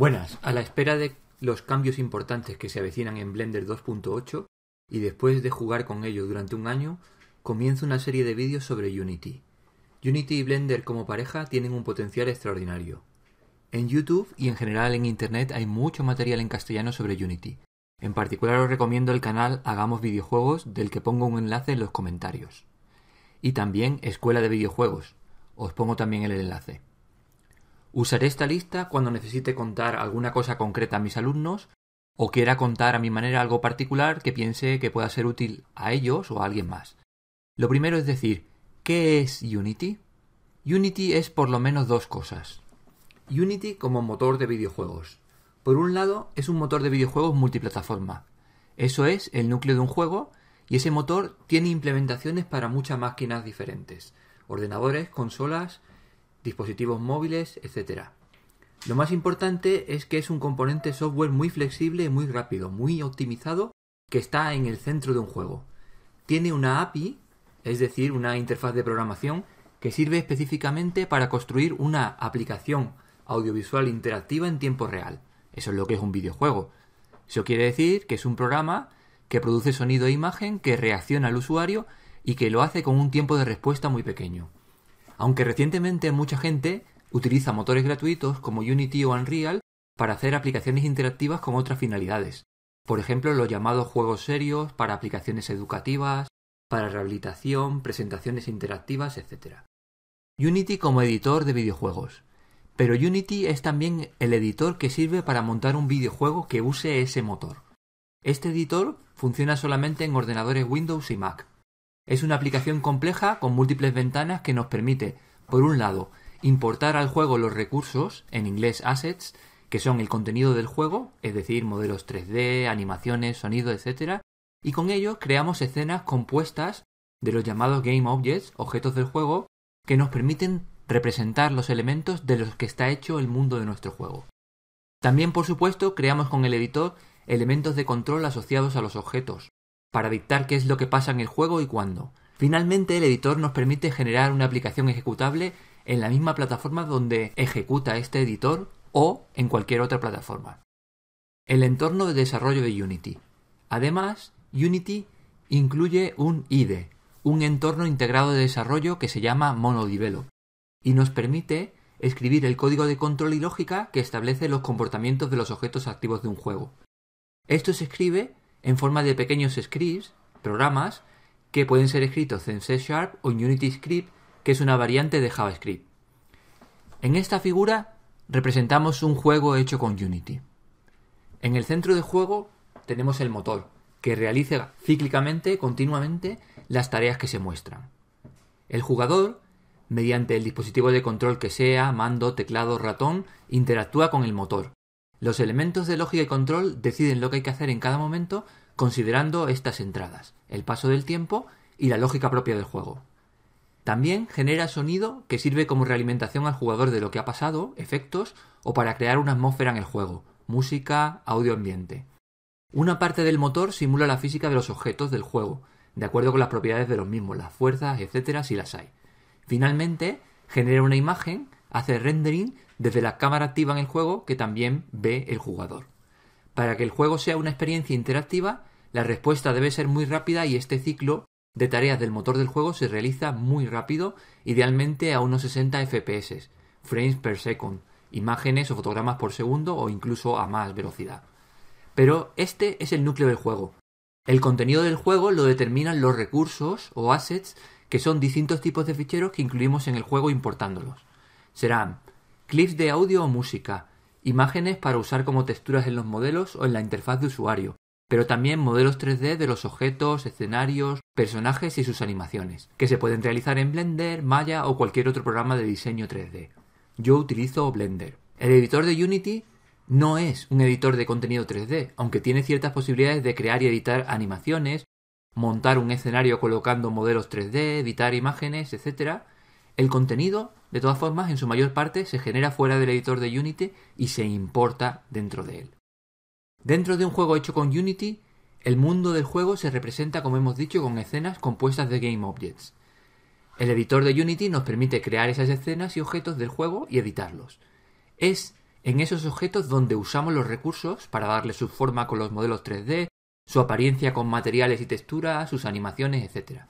Buenas, a la espera de los cambios importantes que se avecinan en Blender 2.8 y después de jugar con ellos durante un año, comienzo una serie de vídeos sobre Unity. Unity y Blender como pareja tienen un potencial extraordinario. En YouTube y en general en Internet hay mucho material en castellano sobre Unity. En particular os recomiendo el canal Hagamos Videojuegos del que pongo un enlace en los comentarios. Y también Escuela de Videojuegos. Os pongo también el enlace. Usaré esta lista cuando necesite contar alguna cosa concreta a mis alumnos o quiera contar a mi manera algo particular que piense que pueda ser útil a ellos o a alguien más. Lo primero es decir, ¿qué es Unity? Unity es por lo menos dos cosas. Unity como motor de videojuegos. Por un lado, es un motor de videojuegos multiplataforma. Eso es el núcleo de un juego y ese motor tiene implementaciones para muchas máquinas diferentes. Ordenadores, consolas, dispositivos móviles, etc. Lo más importante es que es un componente software muy flexible, muy rápido, muy optimizado, que está en el centro de un juego. Tiene una API, es decir, una interfaz de programación, que sirve específicamente para construir una aplicación audiovisual interactiva en tiempo real. Eso es lo que es un videojuego. Eso quiere decir que es un programa que produce sonido e imagen, que reacciona al usuario y que lo hace con un tiempo de respuesta muy pequeño aunque recientemente mucha gente utiliza motores gratuitos como Unity o Unreal para hacer aplicaciones interactivas con otras finalidades. Por ejemplo, los llamados juegos serios para aplicaciones educativas, para rehabilitación, presentaciones interactivas, etc. Unity como editor de videojuegos. Pero Unity es también el editor que sirve para montar un videojuego que use ese motor. Este editor funciona solamente en ordenadores Windows y Mac, es una aplicación compleja con múltiples ventanas que nos permite, por un lado, importar al juego los recursos, en inglés assets, que son el contenido del juego, es decir, modelos 3D, animaciones, sonido, etc. Y con ello creamos escenas compuestas de los llamados Game Objects, objetos del juego, que nos permiten representar los elementos de los que está hecho el mundo de nuestro juego. También, por supuesto, creamos con el editor elementos de control asociados a los objetos, para dictar qué es lo que pasa en el juego y cuándo. Finalmente, el editor nos permite generar una aplicación ejecutable en la misma plataforma donde ejecuta este editor o en cualquier otra plataforma. El entorno de desarrollo de Unity. Además, Unity incluye un IDE, un entorno integrado de desarrollo que se llama MonoDevelop, y nos permite escribir el código de control y lógica que establece los comportamientos de los objetos activos de un juego. Esto se escribe en forma de pequeños scripts, programas, que pueden ser escritos en C Sharp o en Unity Script, que es una variante de JavaScript. En esta figura representamos un juego hecho con Unity. En el centro de juego tenemos el motor, que realiza cíclicamente, continuamente, las tareas que se muestran. El jugador, mediante el dispositivo de control que sea, mando, teclado, ratón, interactúa con el motor, los elementos de lógica y control deciden lo que hay que hacer en cada momento considerando estas entradas, el paso del tiempo y la lógica propia del juego. También genera sonido que sirve como realimentación al jugador de lo que ha pasado, efectos o para crear una atmósfera en el juego, música, audio ambiente. Una parte del motor simula la física de los objetos del juego, de acuerdo con las propiedades de los mismos, las fuerzas, etcétera, si las hay. Finalmente, genera una imagen hace rendering desde la cámara activa en el juego que también ve el jugador. Para que el juego sea una experiencia interactiva, la respuesta debe ser muy rápida y este ciclo de tareas del motor del juego se realiza muy rápido, idealmente a unos 60 FPS, frames per second, imágenes o fotogramas por segundo o incluso a más velocidad. Pero este es el núcleo del juego. El contenido del juego lo determinan los recursos o assets que son distintos tipos de ficheros que incluimos en el juego importándolos. Serán clips de audio o música, imágenes para usar como texturas en los modelos o en la interfaz de usuario, pero también modelos 3D de los objetos, escenarios, personajes y sus animaciones, que se pueden realizar en Blender, Maya o cualquier otro programa de diseño 3D. Yo utilizo Blender. El editor de Unity no es un editor de contenido 3D, aunque tiene ciertas posibilidades de crear y editar animaciones, montar un escenario colocando modelos 3D, editar imágenes, etc. El contenido, de todas formas, en su mayor parte se genera fuera del editor de Unity y se importa dentro de él. Dentro de un juego hecho con Unity, el mundo del juego se representa, como hemos dicho, con escenas compuestas de game objects. El editor de Unity nos permite crear esas escenas y objetos del juego y editarlos. Es en esos objetos donde usamos los recursos para darle su forma con los modelos 3D, su apariencia con materiales y texturas, sus animaciones, etc.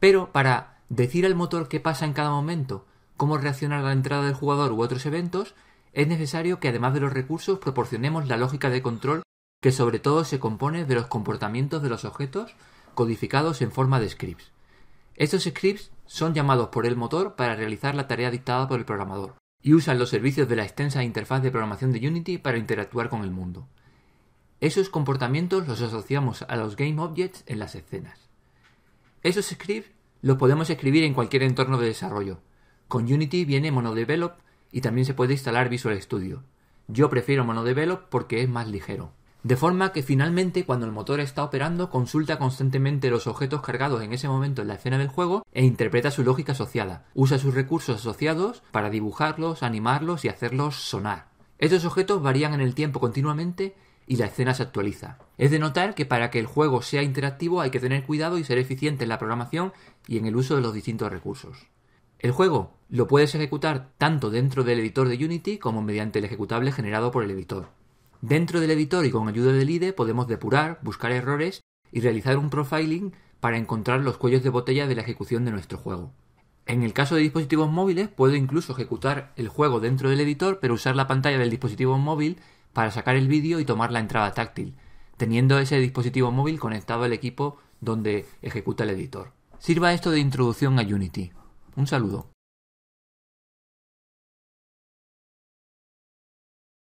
Pero para Decir al motor qué pasa en cada momento, cómo reaccionar a la entrada del jugador u otros eventos, es necesario que además de los recursos proporcionemos la lógica de control que sobre todo se compone de los comportamientos de los objetos codificados en forma de scripts. Estos scripts son llamados por el motor para realizar la tarea dictada por el programador y usan los servicios de la extensa interfaz de programación de Unity para interactuar con el mundo. Esos comportamientos los asociamos a los game objects en las escenas. Esos scripts lo podemos escribir en cualquier entorno de desarrollo. Con Unity viene MonoDevelop y también se puede instalar Visual Studio. Yo prefiero MonoDevelop porque es más ligero. De forma que finalmente cuando el motor está operando consulta constantemente los objetos cargados en ese momento en la escena del juego e interpreta su lógica asociada. Usa sus recursos asociados para dibujarlos, animarlos y hacerlos sonar. Estos objetos varían en el tiempo continuamente y la escena se actualiza. Es de notar que para que el juego sea interactivo hay que tener cuidado y ser eficiente en la programación y en el uso de los distintos recursos. El juego lo puedes ejecutar tanto dentro del editor de Unity como mediante el ejecutable generado por el editor. Dentro del editor y con ayuda del IDE podemos depurar, buscar errores y realizar un profiling para encontrar los cuellos de botella de la ejecución de nuestro juego. En el caso de dispositivos móviles puedo incluso ejecutar el juego dentro del editor pero usar la pantalla del dispositivo móvil para sacar el vídeo y tomar la entrada táctil, teniendo ese dispositivo móvil conectado al equipo donde ejecuta el editor. Sirva esto de introducción a Unity. Un saludo.